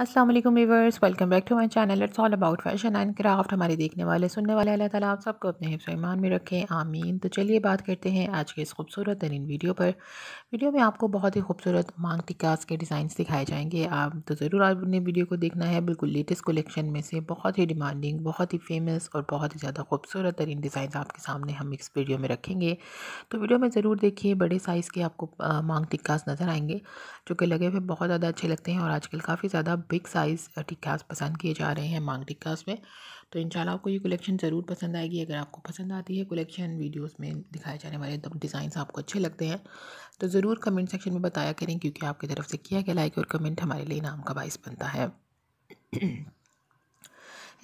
अस्सलाम वालेकुम welcome back to my channel it's all about fashion and craft हमारे देखने वाले सुनने वाले अल्लाह ताला आप सबको अपने हिफ्स ईमान में रखें आमीन तो चलिए बात करते हैं आज के इस खूबसूरत तरीन वीडियो पर वीडियो में आपको बहुत ही खूबसूरत मांग टिकास के डिज़ाइन दिखाए जाएंगे आप तो ज़रूर आपने वीडियो को देखना है बिल्कुल लेटेस्ट कलेक्शन में से बहुत ही डिमांडिंग बहुत ही फेमस और बहुत ही ज़्यादा खूबसूरत तरीन डिज़ाइन आपके सामने हम इस वीडियो में रखेंगे तो वीडियो में ज़रूर देखिए बड़े साइज़ के आपको मांग टिकास नज़र आएंगे जो कि लगे हुए बहुत ज़्यादा अच्छे लगते हैं और आजकल काफ़ी ज़्यादा बिग साइज़ टिक्कास पसंद किए जा रहे हैं मांग टिक्कास में तो इंशाल्लाह आपको ये कलेक्शन ज़रूर पसंद आएगी अगर आपको पसंद आती है कलेक्शन वीडियोस में दिखाए जाने वाले डिज़ाइन आपको अच्छे लगते हैं तो ज़रूर कमेंट सेक्शन में बताया करें क्योंकि आपकी तरफ से किया गया लाइक और कमेंट हमारे लिए नाम का बायस बनता है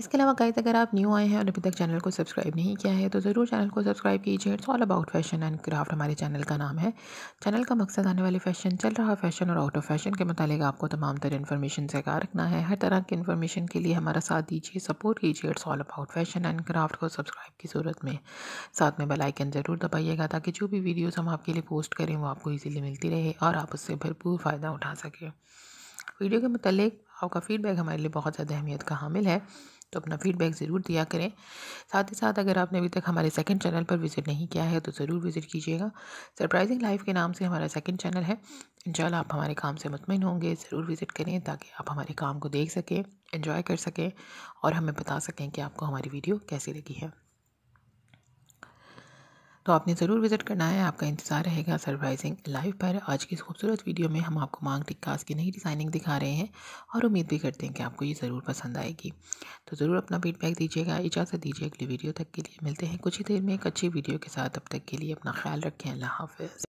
इसके अलावा गाइज अगर आप न्यू आए हैं और अभी तक चैनल को सब्सक्राइब नहीं किया है तो ज़रूर चैनल को सब्सक्राइब कीजिए it's all about fashion and craft हमारे चैनल का नाम है चैनल का मकसद आने वाले फैशन चल रहा फैशन और आउट ऑफ फैशन के मतलब आपको तमाम तरह इन्फॉर्मेशन से आगा रखना है हर तरह की इन्फॉर्मेशन के लिए हमारा साथ दीजिए सपोर्ट कीजिए it's all about fashion and craft को सब्सक्राइब की सूरत में साथ में बेलाइकन ज़रूर दबाइएगा ताकि जो भी वीडियोज़ हम आपके लिए पोस्ट करें वो आपको ईजिली मिलती रहे और आप उससे भरपूर फ़ायदा उठा सकें वीडियो के मतलब आपका फ़ीडबैक हमारे लिए बहुत ज़्यादा अहमियत का हामिल है तो अपना फीडबैक ज़रूर दिया करें साथ ही साथ अगर आपने अभी तक हमारे सेकंड चैनल पर विज़िट नहीं किया है तो ज़रूर विज़िट कीजिएगा सरप्राइजिंग लाइफ के नाम से हमारा सेकंड चैनल है इंशाल्लाह आप हमारे काम से मुतमिन होंगे ज़रूर विज़िट करें ताकि आप हमारे काम को देख सकें इन्जॉय कर सकें और हमें बता सकें कि आपको हमारी वीडियो कैसी लगी है तो आपने ज़रूर विज़िट करना है आपका इंतज़ार रहेगा सरप्राइजिंग लाइव पर आज की इस खूबसूरत वीडियो में हम आपको मांग टिक्कास की नई डिज़ाइनिंग दिखा रहे हैं और उम्मीद भी करते हैं कि आपको ये ज़रूर पसंद आएगी तो ज़रूर अपना फीडबैक दीजिएगा इजाज़त दीजिए अगली वीडियो तक के लिए मिलते हैं कुछ ही देर में एक अच्छी वीडियो के साथ अब तक के लिए अपना ख्याल रखें अल्लाह हाफ़